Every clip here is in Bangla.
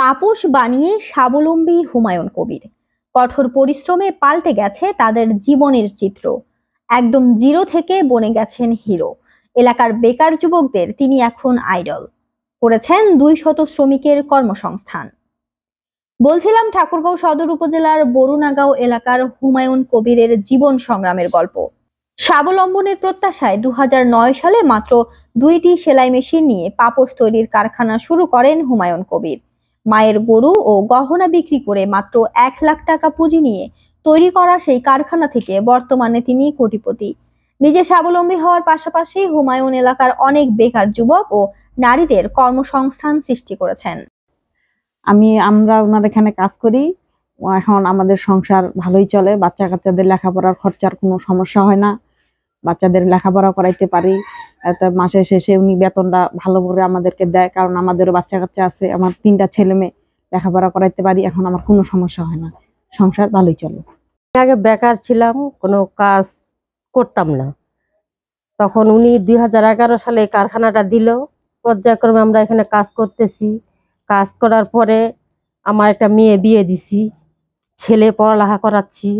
পাপোশ বানিয়ে স্বাবলম্বী হুমায়ুন কবির কঠোর পরিশ্রমে পাল্টে গেছে তাদের জীবনের চিত্র একদম জিরো থেকে বনে গেছেন হিরো এলাকার বেকার যুবকদের তিনি এখন আইডল করেছেন দুই শত শ্রমিকের কর্মসংস্থান বলছিলাম ঠাকুরগাঁও সদর উপজেলার বরুনাগাঁও এলাকার হুমায়ুন কবিরের জীবন সংগ্রামের গল্প স্বাবলম্বনের প্রত্যাশায় দু সালে মাত্র দুইটি সেলাই মেশিন নিয়ে পাপোশ তৈরির কারখানা শুরু করেন হুমায়ুন কবির মায়ের গরু ও গহনা বিক্রি করে মাত্র এক লাখ টাকা পুঁজি নিয়ে তৈরি করা সেই কারখানা থেকে বর্তমানে তিনি কোটিপতি নিজে স্বাবলম্বী হওয়ার পাশাপাশি হুমায়ুন এলাকার অনেক বেকার যুবক ও নারীদের কর্মসংস্থান সৃষ্টি করেছেন আমি আমরা ওনার এখানে কাজ করি এখন আমাদের সংসার ভালোই চলে বাচ্চা কাচ্চাদের লেখাপড়ার খরচার কোনো সমস্যা হয় না বাচ্চাদের লেখাপড়া করাইতে পারি মাসের শেষে উনি বেতনটা ভালো করে আমাদেরকে দেয় কারণ আমাদেরও বাচ্চা কাচ্চা আছে আমার তিনটা ছেলে মেয়ে লেখাপড়া করাইতে পারি এখন আমার কোনো সমস্যা হয় না সংসার ভালোই চলে আগে বেকার ছিলাম কোনো কাজ করতাম না তখন উনি দুই সালে এই কারখানাটা দিল পর্যায়ক্রমে আমরা এখানে কাজ করতেছি কাজ করার পরে আমার একটা মেয়ে বিয়ে দিছি ছেলে পড়ালেখা করাচ্ছি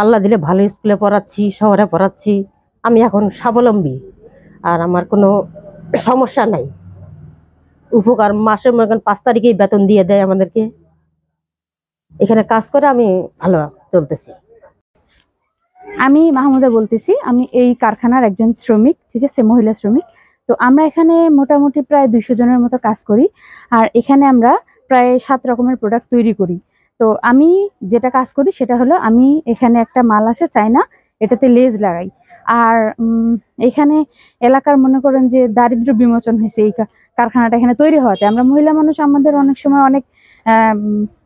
আল্লাহ দিলে ভালো স্কুলে পড়াচ্ছি শহরে পড়াচ্ছি আমি এখন স্বাবলম্বী আর আমার কোনো সমস্যা নাই উপকার মাসে মনে করেন পাঁচ তারিখেই বেতন দিয়ে দেয় আমাদেরকে এখানে কাজ করে আমি ভালো চলতেছি আমি মাহমুদা বলতেছি আমি এই কারখানার একজন শ্রমিক ঠিক আছে মহিলা শ্রমিক তো আমরা এখানে মোটামুটি প্রায় দুইশো জনের মতো কাজ করি আর এখানে আমরা প্রায় সাত রকমের প্রোডাক্ট তৈরি করি তো আমি যেটা কাজ করি সেটা হলো আমি এখানে একটা মাল আছে চাইনা এটাতে লেজ লাগাই আর এখানে এলাকার মনে করেন যে দারিদ্র বিমোচন হয়েছে এই কারখানাটা এখানে তৈরি হওয়াতে আমরা মহিলা মানুষ আমাদের অনেক সময় অনেক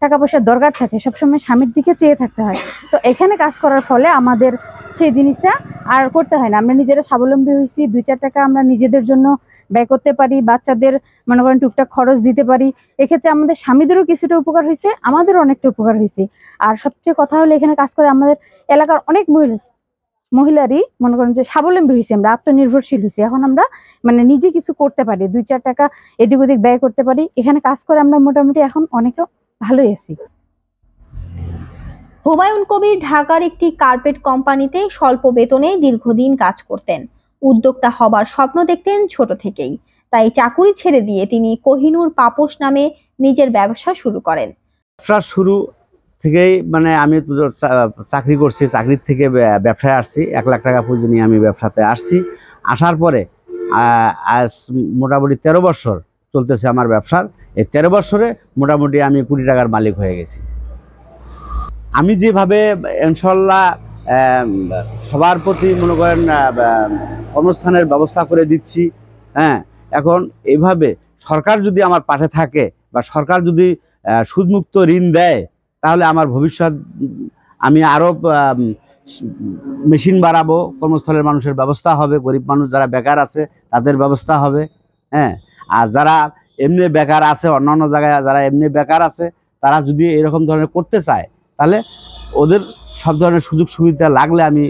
টাকা পয়সার দরকার থাকে সবসময় স্বামীর দিকে চেয়ে থাকতে হয় তো এখানে কাজ করার ফলে আমাদের সেই জিনিসটা আর করতে হয় না আমরা নিজেরা স্বাবলম্বী হয়েছি দুই চার টাকা আমরা নিজেদের জন্য ব্যয় করতে পারি বাচ্চাদের মনে করেন টুকটাক খরচ দিতে পারি এক্ষেত্রে আমাদের স্বামীদেরও কিছুটা উপকার হয়েছে আমাদের অনেকটা উপকার হয়েছে আর সবচেয়ে কথা হলো এখানে কাজ করে আমাদের এলাকার অনেক মহিলা মহিলারই মনে করেন যে স্বাবলম্বী হয়েছি আমরা আত্মনির্ভরশীল হয়েছি এখন আমরা মানে নিজে কিছু করতে পারি দুই চার টাকা এদিক ওদিক ব্যয় করতে পারি এখানে কাজ করে আমরা মোটামুটি এখন অনেকটা ভালোই আছি হুমায়ুন কবির ঢাকার একটি কার্পেট কোম্পানিতে স্বল্প বেতনে দীর্ঘদিন কাজ করতেন উদ্যোক্তা হবার স্বপ্ন দেখতেন ছোট থেকেই তাই চাকুরি ছেড়ে দিয়ে তিনি কোহিনুর পাপোশ নামে নিজের ব্যবসা শুরু করেন ব্যবসা শুরু থেকেই মানে আমি চাকরি করছি চাকরির থেকে ব্যবসায় আসছি এক লাখ টাকা পুঁজি নিয়ে আমি ব্যবসাতে আসছি আসার পরে আজ মোটামুটি তেরো বছর চলতেছে আমার ব্যবসার এই তেরো বছরে মোটামুটি আমি কুড়ি টাকার মালিক হয়ে গেছি আমি যেভাবে ইনশাল্লাহ সবার প্রতি মনে করেন অনুষ্ঠানের ব্যবস্থা করে দিচ্ছি হ্যাঁ এখন এভাবে সরকার যদি আমার পাশে থাকে বা সরকার যদি সুদমুক্ত ঋণ দেয় তাহলে আমার ভবিষ্যৎ আমি আরও মেশিন বাড়াবো কর্মস্থলের মানুষের ব্যবস্থা হবে গরিব মানুষ যারা বেকার আছে তাদের ব্যবস্থা হবে হ্যাঁ আর যারা এমনি বেকার আছে অন্যান্য জায়গায় যারা এমনি বেকার আছে তারা যদি এরকম ধরনের করতে চায় তাহলে ওদের সব ধরনের সুযোগ সুবিধা লাগলে আমি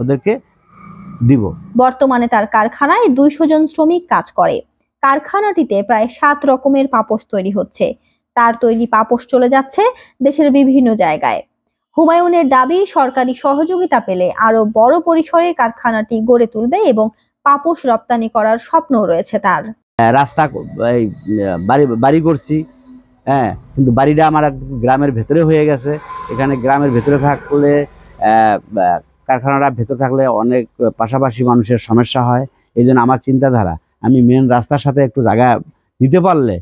ওদেরকে দিব বর্তমানে তার কারখানায় দুইশো জন শ্রমিক কাজ করে কারখানাটিতে প্রায় সাত রকমের পাপোস তৈরি হচ্ছে তার তৈরি পাপস চলে যাচ্ছে দেশের বিভিন্ন জায়গায় হুমায়ুনের দাবি সরকারি সহযোগিতা পেলে আরো বড় পরিসরে কারখানাটি গড়ে তুলবে এবং পাপোশ রপ্তানি করার স্বপ্ন রয়েছে তার হ্যাঁ, রাস্তা বাড়ি বাড়ি করছি হ্যাঁ কিন্তু বাড়িটা আমার গ্রামের ভেতরে হয়ে গেছে এখানে গ্রামের ভেতরে থাকলে কারখানাটা ভেতরে থাকলে অনেক পাশাপাশি মানুষের সমস্যা হয় এই জন্য আমার চিন্তাধারা আমি মেন রাস্তার সাথে একটু জায়গা দিতে পারলে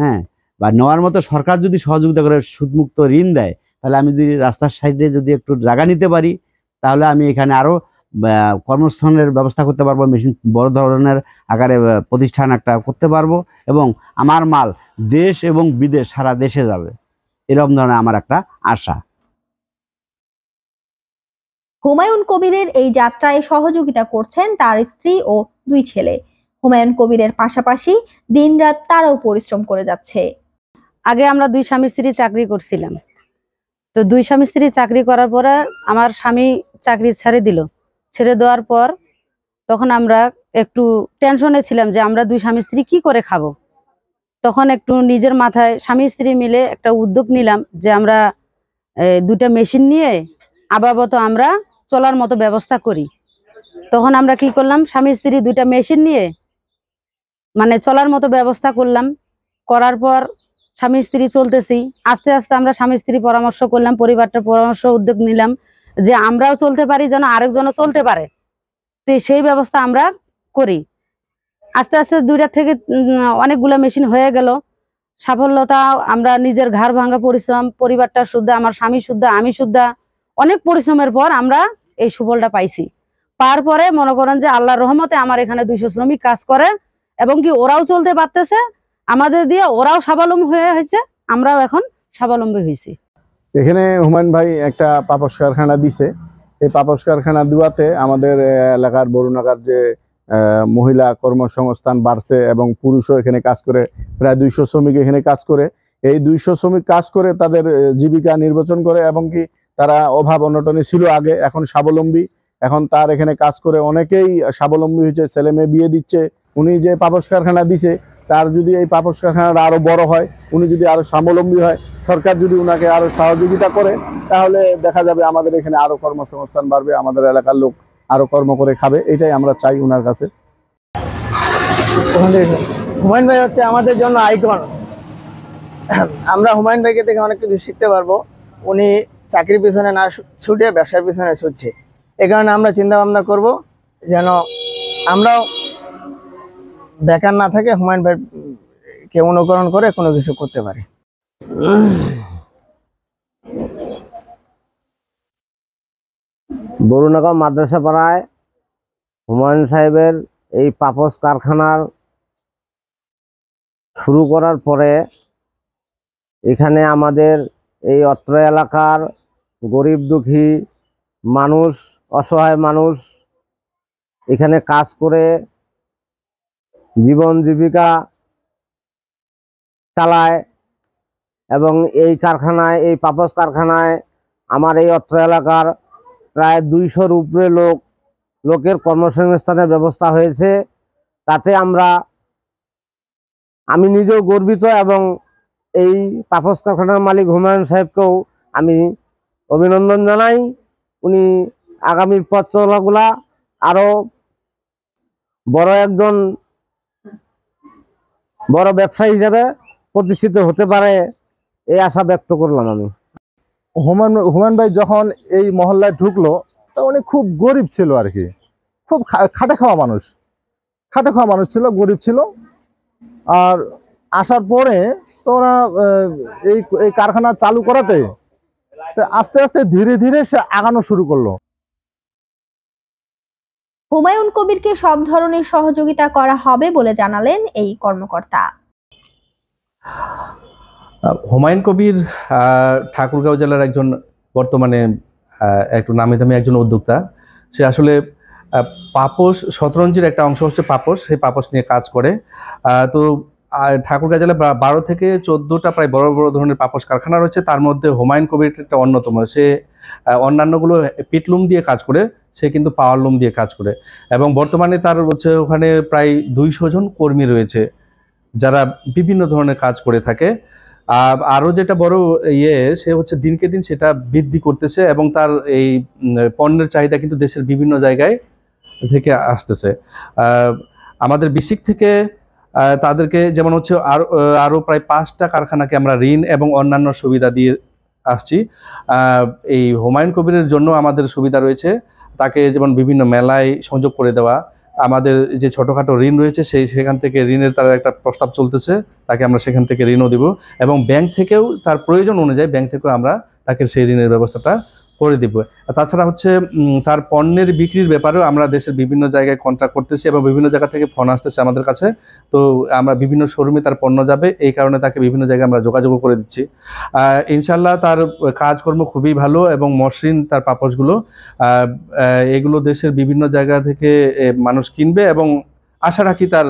হ্যাঁ বা নেওয়ার মতো সরকার যদি সহযোগিতা করে সুদমুক্ত ঋণ দেয় তাহলে আমি যদি রাস্তার সাইডে যদি একটু জায়গা নিতে পারি তাহলে আমি এখানে আরও কর্মস্থানের ব্যবস্থা করতে পারবো মেশিন বড় ধরনের আকারে প্রতিষ্ঠান একটা করতে পারবো এবং আমার মাল দেশ এবং বিদেশ সারা দেশে যাবে এরকম ধরনের আমার একটা আশা হুমায়ুন কবিরের এই যাত্রায় সহযোগিতা করছেন তার স্ত্রী ও দুই ছেলে হুমায়ুন কবিরের পাশাপাশি দিনরাত তারাও পরিশ্রম করে যাচ্ছে আগে আমরা দুই স্বামী স্ত্রী চাকরি করছিলাম তো দুই স্বামী স্ত্রী চাকরি করার পরে আমার স্বামী চাকরি ছেড়ে দিল ছেড়ে দেওয়ার পর তখন আমরা একটু টেনশনে ছিলাম যে আমরা দুই স্বামী স্ত্রী কি করে খাবো তখন একটু নিজের মাথায় স্বামী স্ত্রী মিলে একটা উদ্যোগ নিলাম যে আমরা দুটা মেশিন নিয়ে আবাবত আমরা চলার মতো ব্যবস্থা করি তখন আমরা কি করলাম স্বামী স্ত্রী দুইটা মেশিন নিয়ে মানে চলার মতো ব্যবস্থা করলাম করার পর স্বামী স্ত্রী চলতেছি আস্তে আস্তে আমরা স্বামী স্ত্রী পরামর্শ করলাম পরিবারটা পরামর্শ উদ্যোগ নিলাম যে আমরাও চলতে পারি যেন আরেকজনও চলতে পারে তো সেই ব্যবস্থা আমরা করি আস্তে আস্তে দুইটার থেকে অনেকগুলো মেশিন হয়ে গেল সাফল্যতা আমরা নিজের ঘর ভাঙা পরিশ্রম পরিবারটা শুদ্ধ আমার স্বামী শুদ্ধ আমি শুদ্ধা অনেক পরিশ্রমের পর আমরা এই সুফলটা পাইছি পার পরে মনে করেন যে আল্লাহ রহমতে আমার এখানে দুইশো শ্রমিক কাজ করে এবং কি ওরাও চলতে পারতেছে আমাদের দিয়ে ওরাও স্বাবলম্বী হয়ে হয়েছে আমরাও এখন স্বাবলম্বী হয়েছি এখানে হুমায়ুন ভাই একটা পাপস কারখানা দিছে এই পাপস কারখানা দুয়াতে আমাদের এলাকার বরুণাকার যে মহিলা কর্মসংস্থান বাড়ছে এবং পুরুষও এখানে কাজ করে প্রায় দুইশো শ্রমিক এখানে কাজ করে এই দুইশো শ্রমিক কাজ করে তাদের জীবিকা নির্বাচন করে এবং কি তারা অভাব অনটনে ছিল আগে এখন স্বাবলম্বী এখন তার এখানে কাজ করে অনেকেই স্বাবলম্বী হয়েছে ছেলে মেয়ে বিয়ে দিচ্ছে উনি যে পাপস কারখানা দিছে তার যদি এই পাপস কারখানাটা আরও বড় হয় উনি যদি আরও স্বাবলম্বী হয় সরকার যদি ওনাকে আরও সহযোগিতা করে তাহলে দেখা যাবে আমাদের এখানে আরও কর্মসংস্থান বাড়বে আমাদের এলাকার লোক আরও কর্ম করে খাবে এটাই আমরা চাই ওনার কাছে হুমায়ুন ভাই হচ্ছে আমাদের জন্য আইকন আমরা হুমায়ুন ভাইকে দেখে অনেক কিছু শিখতে পারবো উনি চাকরির পিছনে না ছুটে ব্যবসার পিছনে ছুটছে এ কারণে আমরা চিন্তাভাবনা করব যেন আমরাও বেকার না থাকে হুমায়ুন ভাই কে অনুকরণ করে কোনো কিছু করতে পারে বরুণাগাঁও মাদ্রাসা পাড়ায় হুমায়ুন সাহেবের এই পাপস কারখানার শুরু করার পরে এখানে আমাদের এই অত্র এলাকার গরিব দুঃখী মানুষ অসহায় মানুষ এখানে কাজ করে জীবন জীবিকা চালায় এবং এই কারখানায় এই পাপস কারখানায় আমার এই অত্র এলাকার প্রায় দুইশোর উপরে লোক লোকের কর্মসংস্থানের ব্যবস্থা হয়েছে তাতে আমরা আমি নিজেও গর্বিত এবং এই পাপস কারখানার মালিক হুমায়ুন সাহেবকেও আমি অভিনন্দন জানাই উনি আগামী পথ চলাগুলা আরও বড় একজন বড় ব্যবসা হিসাবে প্রতিষ্ঠিত হতে পারে এই আশা ব্যক্ত করলাম আমি হুমান হুমান ভাই যখন এই মহল্লায় ঢুকলো তো উনি খুব গরিব ছিল আর কি খুব খাটে খাওয়া মানুষ খাটে খাওয়া মানুষ ছিল গরিব ছিল আর আসার পরে তো ওরা এই কারখানা চালু করাতে আস্তে আস্তে ধীরে ধীরে সে আগানো শুরু করলো হুমায়ুন কবিরকে সব ধরনের সহযোগিতা করা হবে বলে জানালেন এই কর্মকর্তা হুমায়ুন কবির ঠাকুরগাঁও জেলার একজন বর্তমানে একটু নামে দামি একজন উদ্যোক্তা সে আসলে পাপস শতরঞ্জির একটা অংশ হচ্ছে পাপস সেই পাপস নিয়ে কাজ করে তো ঠাকুরগাঁ জেলায় বারো থেকে চোদ্দোটা প্রায় বড় বড় ধরনের পাপস কারখানা রয়েছে তার মধ্যে হুমায়ুন কবির একটা অন্যতম সে অন্যান্যগুলো পিটলুম দিয়ে কাজ করে সে কিন্তু পাওয়ার লুম দিয়ে কাজ করে এবং বর্তমানে তার হচ্ছে ওখানে প্রায় দুইশো জন কর্মী রয়েছে যারা বিভিন্ন ধরনের কাজ করে থাকে আরও যেটা বড় ইয়ে সে হচ্ছে দিনকে দিন সেটা বৃদ্ধি করতেছে এবং তার এই পণ্যের চাহিদা কিন্তু দেশের বিভিন্ন জায়গায় থেকে আসতেছে আমাদের বিসিক থেকে তাদেরকে যেমন হচ্ছে আরো আরও প্রায় পাঁচটা কারখানাকে আমরা ঋণ এবং অন্যান্য সুবিধা দিয়ে আসছি এই হুমায়ুন কবিরের জন্য আমাদের সুবিধা রয়েছে তাকে যেমন বিভিন্ন মেলায় সংযোগ করে দেওয়া আমাদের যে ছোটোখাটো ঋণ রয়েছে সেই সেখান থেকে ঋণের তার একটা প্রস্তাব চলতেছে তাকে আমরা সেখান থেকে ঋণও দেব এবং ব্যাংক থেকেও তার প্রয়োজন অনুযায়ী ব্যাংক থেকেও আমরা তাকে সেই ঋণের ব্যবস্থাটা করে দিব তাছাড়া হচ্ছে তার পণ্যের বিক্রির ব্যাপারেও আমরা দেশের বিভিন্ন জায়গায় কন্ট্রাক্ট করতেছি এবং বিভিন্ন জায়গা থেকে ফোন আসতেছে আমাদের কাছে তো আমরা বিভিন্ন শোরুমে তার পণ্য যাবে এই কারণে তাকে বিভিন্ন জায়গায় আমরা যোগাযোগও করে দিচ্ছি ইনশাল্লাহ তার কাজকর্ম খুবই ভালো এবং মসৃণ তার পাপসগুলো এগুলো দেশের বিভিন্ন জায়গা থেকে মানুষ কিনবে এবং আশা রাখি তার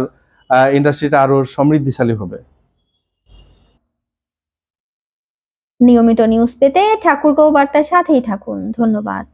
ইন্ডাস্ট্রিটা আরও সমৃদ্ধিশালী হবে নিয়মিত নিউজ পেতে ঠাকুরগৌ বার্তার সাথেই থাকুন ধন্যবাদ